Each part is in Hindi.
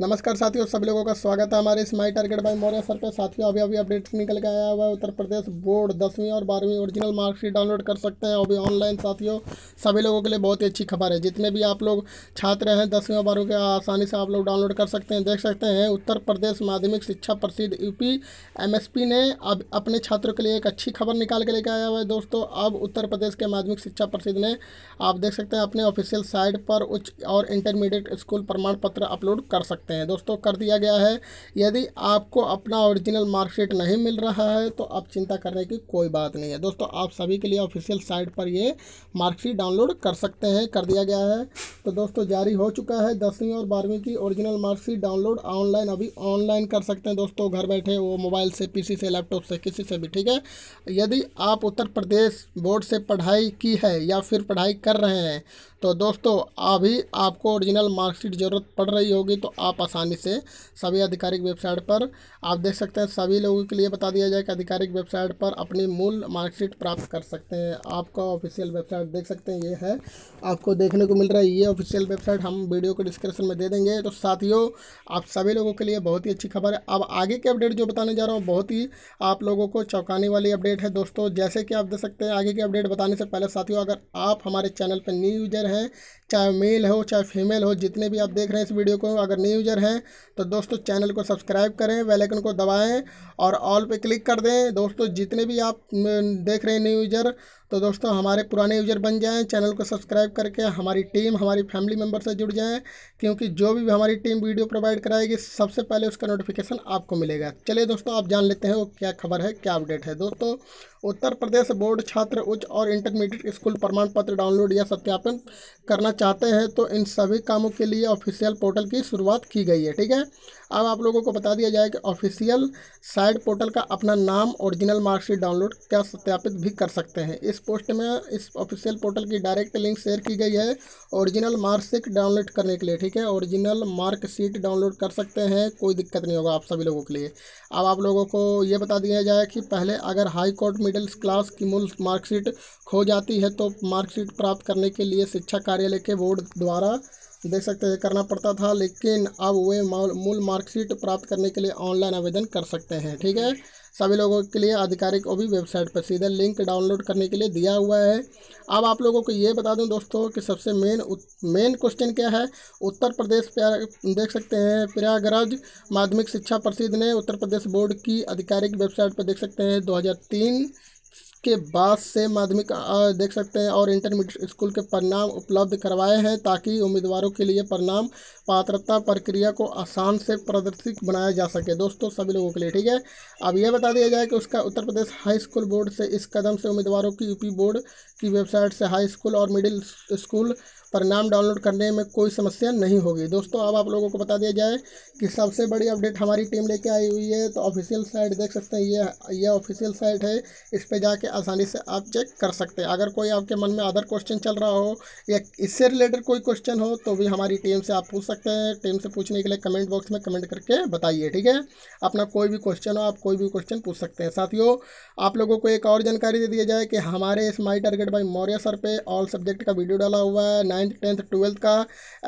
नमस्कार साथियों सभी लोगों का स्वागत है हमारे इस my target by Maurya sir पे साथियों अभी अभी अपडेट्स निकल के आया हुआ है उत्तर प्रदेश बोर्ड दसवीं और बारहवीं ओरिजिनल मार्कशीट डाउनलोड कर सकते हैं अभी ऑनलाइन साथियों सभी लोगों के लिए बहुत ही अच्छी खबर है जितने भी आप लोग छात्र हैं दसवीं और बारहवीं के आसानी से आप लोग डाउनलोड कर सकते हैं देख सकते हैं उत्तर प्रदेश माध्यमिक शिक्षा परिषद एस पी ने अब अपने छात्रों के लिए एक अच्छी खबर निकाल के लेके आया हुआ है दोस्तों अब उत्तर प्रदेश के माध्यमिक शिक्षा परिषद ने आप देख सकते हैं अपने ऑफिशियल साइट पर उच्च और इंटरमीडिएट स्कूल प्रमाण पत्र अपलोड कर सकते हैं सकते हैं दोस्तों कर दिया गया है यदि आपको अपना ओरिजिनल मार्कशीट नहीं मिल रहा है तो आप चिंता करने की कोई बात नहीं है दोस्तों आप सभी के लिए ऑफिशियल साइट पर ये मार्कशीट डाउनलोड कर सकते हैं कर दिया गया है तो दोस्तों जारी हो चुका है दसवीं और बारहवीं की ओरिजिनल मार्कशीट डाउनलोड ऑनलाइन अभी ऑनलाइन कर सकते हैं दोस्तों घर बैठे वो मोबाइल से पी से लैपटॉप से किसी से भी ठीक है यदि आप उत्तर प्रदेश बोर्ड से पढ़ाई की है या फिर पढ़ाई कर रहे हैं तो दोस्तों अभी आपको ओरिजिनल मार्कशीट ज़रूरत पड़ रही होगी तो आप आप आसानी से सभी आधिकारिक वेबसाइट पर आप देख सकते हैं सभी लोगों के लिए बता दिया जाए कि आधिकारिक वेबसाइट पर अपनी मूल मार्कशीट प्राप्त कर सकते हैं आपका ऑफिशियल वेबसाइट देख सकते हैं ये है आपको देखने को मिल रहा है ये ऑफिशियल वेबसाइट हम वीडियो को डिस्क्रिप्शन में दे देंगे तो साथियों आप सभी लोगों के लिए बहुत ही अच्छी खबर है अब आगे की अपडेट जो बताने जा रहा हूँ बहुत ही आप लोगों को चौंकाने वाली अपडेट है दोस्तों जैसे कि आप देख सकते हैं आगे की अपडेट बताने से पहले साथियों अगर आप हमारे चैनल पर न्यू यूजर हैं चाहे मेल हो चाहे फीमेल हो जितने भी आप देख रहे हैं इस वीडियो को अगर न्यू यूज़र हैं तो दोस्तों चैनल को सब्सक्राइब करें बेल आइकन को दबाएं और ऑल पे क्लिक कर दें दोस्तों जितने भी आप देख रहे हैं न्यू यूज़र तो दोस्तों हमारे पुराने यूज़र बन जाएं चैनल को सब्सक्राइब करके हमारी टीम हमारी फैमिली मेम्बर से जुड़ जाएँ क्योंकि जो भी हमारी टीम वीडियो प्रोवाइड कराएगी सबसे पहले उसका नोटिफिकेशन आपको मिलेगा चलिए दोस्तों आप जान लेते हैं वो क्या खबर है क्या अपडेट है दोस्तों उत्तर प्रदेश बोर्ड छात्र उच्च और इंटरमीडिएट स्कूल प्रमाण पत्र डाउनलोड या सत्यापन करना चाहते हैं तो इन सभी कामों के लिए ऑफिशियल पोर्टल की शुरुआत की गई है ठीक है अब आप लोगों को बता दिया जाए कि ऑफिशियल साइट पोर्टल का अपना नाम ओरिजिनल मार्कशीट डाउनलोड क्या सत्यापित भी कर सकते हैं इस पोस्ट में इस ऑफिशियल पोर्टल की डायरेक्ट लिंक शेयर की गई है ओरिजिनल मार्कशीट डाउनलोड करने के लिए ठीक है ओरिजिनल मार्कशीट डाउनलोड कर सकते हैं कोई दिक्कत नहीं होगा आप सभी लोगों के लिए अब आप लोगों को ये बता दिया जाए कि पहले अगर हाई कोर्ट मिडिल क्लास की मूल मार्कशीट खो जाती है तो मार्कशीट प्राप्त करने के लिए शिक्षा कार्यालय के बोर्ड द्वारा देख सकते हैं करना पड़ता था लेकिन अब वे मूल मार्कशीट प्राप्त करने के लिए ऑनलाइन आवेदन कर सकते हैं ठीक है सभी लोगों के लिए आधिकारिक ओ भी वेबसाइट पर सीधा लिंक डाउनलोड करने के लिए दिया हुआ है अब आप लोगों को ये बता दूं दोस्तों कि सबसे मेन मेन क्वेश्चन क्या है उत्तर प्रदेश देख सकते हैं प्रयागराज माध्यमिक शिक्षा परिषद ने उत्तर प्रदेश बोर्ड की आधिकारिक वेबसाइट पर देख सकते हैं दो के बाद से माध्यमिक देख सकते हैं और इंटरमीडिएट स्कूल के परिणाम उपलब्ध करवाए हैं ताकि उम्मीदवारों के लिए परिणाम पात्रता प्रक्रिया को आसान से प्रदर्शित बनाया जा सके दोस्तों सभी लोगों के लिए ठीक है अब यह बता दिया जाए कि उसका Uttar Pradesh high school board से इस कदम से उम्मीदवारों की यूपी बोर्ड की वेबसाइट से हाई स्कूल और मिडिल स्कूल परिणाम डाउनलोड करने में कोई समस्या नहीं होगी दोस्तों अब आप लोगों को बता दिया जाए कि सबसे बड़ी अपडेट हमारी टीम लेके आई हुई है तो ऑफिशियल साइट देख सकते हैं ये यह ऑफिशियल साइट है इस पर जाके आसानी से आप चेक कर सकते हैं अगर कोई आपके मन में अदर क्वेश्चन चल रहा हो या इससे रिलेटेड कोई क्वेश्चन हो तो भी हमारी टीम से आप पूछ सकते सकते हैं टीम से पूछने के लिए कमेंट बॉक्स में कमेंट करके बताइए ठीक है अपना कोई भी क्वेश्चन हो आप कोई भी क्वेश्चन पूछ सकते हैं साथियों आप लोगों को एक और जानकारी दे दिया जाए कि हमारे इस my target by Maurya sir पे ऑल सब्जेक्ट का वीडियो डाला हुआ है नाइन्थ टेंथ ट्वेल्थ का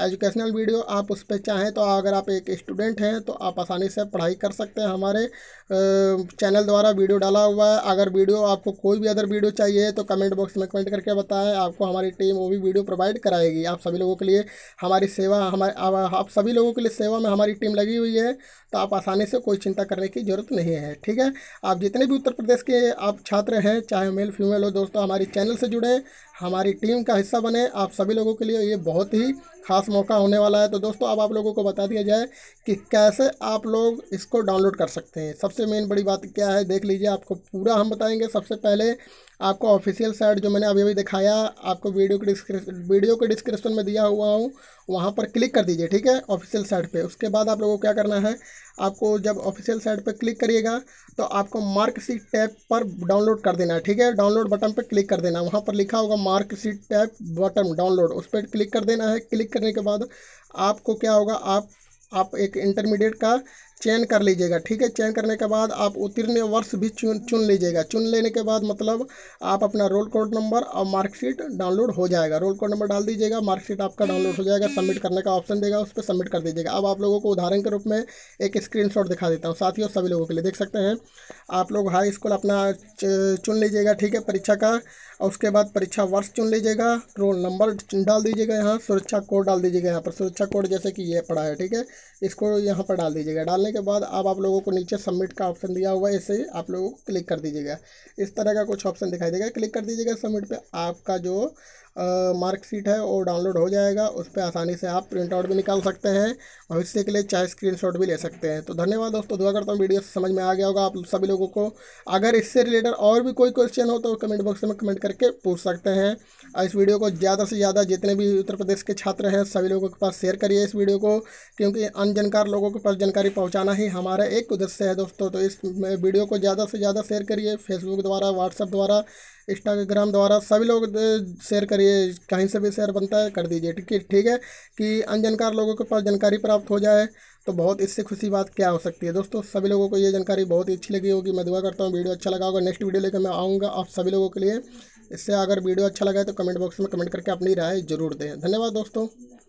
एजुकेशनल वीडियो आप उस पर चाहें तो अगर आप एक स्टूडेंट हैं तो आप आसानी से पढ़ाई कर सकते हैं हमारे चैनल द्वारा वीडियो डाला हुआ है अगर वीडियो आपको कोई भी अदर वीडियो चाहिए तो कमेंट बॉक्स में कमेंट करके बताएं आपको हमारी टीम वो भी वीडियो प्रोवाइड कराएगी आप सभी लोगों के लिए हमारी सेवा हमारे आप सभी लोगों के लिए सेवा में हमारी टीम लगी हुई है तो आप आसानी से कोई चिंता करने की ज़रूरत नहीं है ठीक है आप जितने भी उत्तर प्रदेश के आप छात्र हैं चाहे मेल फीमेल हो दोस्तों हमारे चैनल से जुड़े हमारी टीम का हिस्सा बने आप सभी लोगों के लिए ये बहुत ही खास मौका होने वाला है तो दोस्तों अब आप लोगों को बता दिया जाए कि कैसे आप लोग इसको डाउनलोड कर सकते हैं सबसे मेन बड़ी बात क्या है देख लीजिए आपको पूरा हम बताएंगे सबसे पहले आपको ऑफिशियल साइट जो मैंने अभी अभी दिखाया आपको वीडियो के डिस्क्रिप्शन वीडियो के डिस्क्रिप्शन में दिया हुआ हूँ वहाँ पर क्लिक कर दीजिए ठीक है ऑफिशियल साइट पर उसके बाद आप लोगों को क्या करना है आपको जब ऑफिशियल साइट पर क्लिक करिएगा तो आपको मार्कशीट टैप पर डाउनलोड कर देना है ठीक है डाउनलोड बटन पर क्लिक कर देना वहाँ पर लिखा होगा मार्कशीट टैप बटन डाउनलोड उस पर क्लिक कर देना है क्लिक करने के बाद आपको क्या होगा आप आप एक इंटरमीडिएट का चयन कर लीजिएगा ठीक है चयन करने के बाद आप उत्तीर्ण वर्ष भी चुन चुन लीजिएगा चुन लेने के बाद मतलब आप अपना रोल कोड नंबर और मार्कशीट डाउनलोड हो जाएगा रोल कोड नंबर डाल दीजिएगा मार्कशीट आपका डाउनलोड हो जाएगा सबमिट करने का ऑप्शन देगा उस पर सबमिट कर दीजिएगा अब आप लोगों को उदाहरण के रूप में एक स्क्रीन दिखा देता हूँ साथियों सभी लोगों के लिए देख सकते हैं आप लोग हाई स्कूल अपना चुन लीजिएगा ठीक है परीक्षा का और उसके बाद परीक्षा वर्ष चुन लीजिएगा रोल नंबर डाल दीजिएगा यहाँ सुरक्षा कोड डाल दीजिएगा यहाँ पर सुरक्षा कोड जैसे कि ये पड़ा है ठीक है इसको यहाँ पर डाल दीजिएगा डालने करने के बाद अब आप लोगों को नीचे सबमिट का ऑप्शन दिया हुआ है इसे आप लोगों को क्लिक कर दीजिएगा इस तरह का कुछ ऑप्शन दिखाई देगा क्लिक कर दीजिएगा सबमिट पर आपका जो मार्कशीट है वो डाउनलोड हो जाएगा उस पर आसानी से आप प्रिंट आउट भी निकाल सकते हैं भविष्य के लिए चाहे स्क्रीनशॉट भी ले सकते हैं तो धन्यवाद दोस्तों दुआ करता हूँ वीडियो समझ में आ गया होगा आप सभी लोगों को अगर इससे रिलेटेड और भी कोई क्वेश्चन हो तो कमेंट बॉक्स में कमेंट करके पूछ सकते हैं इस वीडियो को ज़्यादा से ज़्यादा जितने भी उत्तर प्रदेश के छात्र हैं सभी लोगों के पास शेयर करिए इस वीडियो को क्योंकि अनजनकार लोगों के पास जानकारी पहुँचाना ही हमारा एक उद्देश्य है दोस्तों तो इस वीडियो को ज़्यादा से ज़्यादा शेयर करिए फेसबुक द्वारा व्हाट्सअप द्वारा इंस्टाग्राम द्वारा सभी लोग शेयर करिए अगर ये कहीं से भी शेयर बनता है कर दीजिए ठीक है ठीक है कि अनजानकार लोगों के पास जानकारी प्राप्त हो जाए तो बहुत इससे खुशी बात क्या हो सकती है दोस्तों सभी लोगों को ये जानकारी बहुत ही अच्छी लगी होगी मैं दुआ करता हूँ वीडियो अच्छा लगा होगा नेक्स्ट वीडियो लेकर मैं आऊँगा आप सभी लोगों के लिए इससे अगर वीडियो अच्छा लगा तो कमेंट बॉक्स में कमेंट करके अपनी राय जरूर दें धन्यवाद दोस्तों